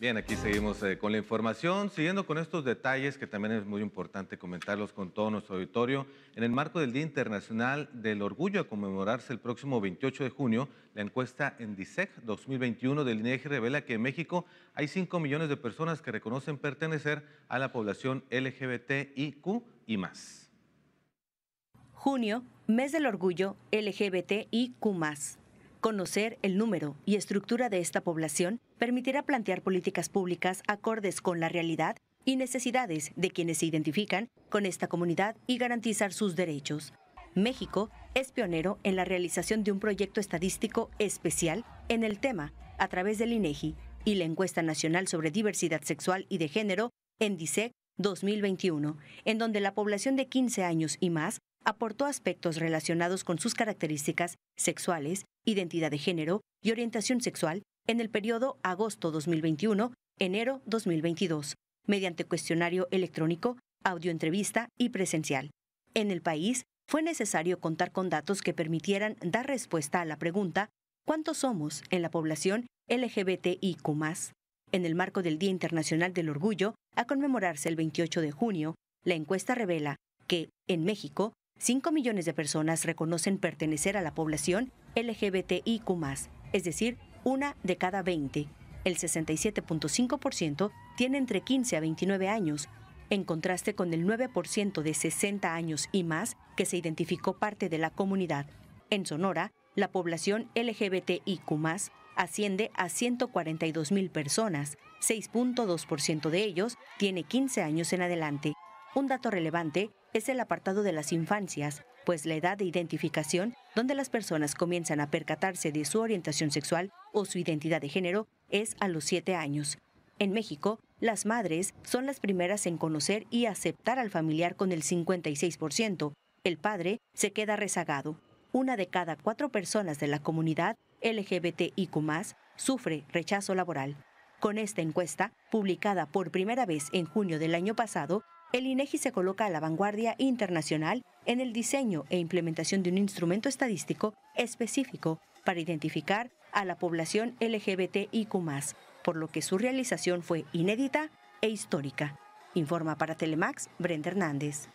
Bien, aquí seguimos eh, con la información, siguiendo con estos detalles que también es muy importante comentarlos con todo nuestro auditorio. En el marco del Día Internacional del Orgullo a conmemorarse el próximo 28 de junio, la encuesta en 2021 del INEGI e revela que en México hay 5 millones de personas que reconocen pertenecer a la población LGBTIQ y más. Junio, mes del orgullo LGBTIQ+. Conocer el número y estructura de esta población permitirá plantear políticas públicas acordes con la realidad y necesidades de quienes se identifican con esta comunidad y garantizar sus derechos. México es pionero en la realización de un proyecto estadístico especial en el tema a través del INEGI e y la Encuesta Nacional sobre Diversidad Sexual y de Género, ENDISEC 2021, en donde la población de 15 años y más aportó aspectos relacionados con sus características sexuales, identidad de género y orientación sexual en el periodo agosto 2021, enero 2022, mediante cuestionario electrónico, audioentrevista y presencial. En el país, fue necesario contar con datos que permitieran dar respuesta a la pregunta ¿Cuántos somos en la población LGBTIQ ⁇ En el marco del Día Internacional del Orgullo, a conmemorarse el 28 de junio, la encuesta revela que, en México, 5 millones de personas reconocen pertenecer a la población LGBTIQ, es decir, una de cada 20. El 67.5% tiene entre 15 a 29 años, en contraste con el 9% de 60 años y más que se identificó parte de la comunidad. En Sonora, la población LGBTIQ asciende a 142 mil personas, 6.2% de ellos tiene 15 años en adelante. Un dato relevante es el apartado de las infancias, pues la edad de identificación donde las personas comienzan a percatarse de su orientación sexual o su identidad de género es a los siete años. En México, las madres son las primeras en conocer y aceptar al familiar con el 56%. El padre se queda rezagado. Una de cada cuatro personas de la comunidad LGBTIQ sufre rechazo laboral. Con esta encuesta, publicada por primera vez en junio del año pasado, el INEGI se coloca a la vanguardia internacional en el diseño e implementación de un instrumento estadístico específico para identificar a la población LGBTIQ, por lo que su realización fue inédita e histórica. Informa para Telemax Brenda Hernández.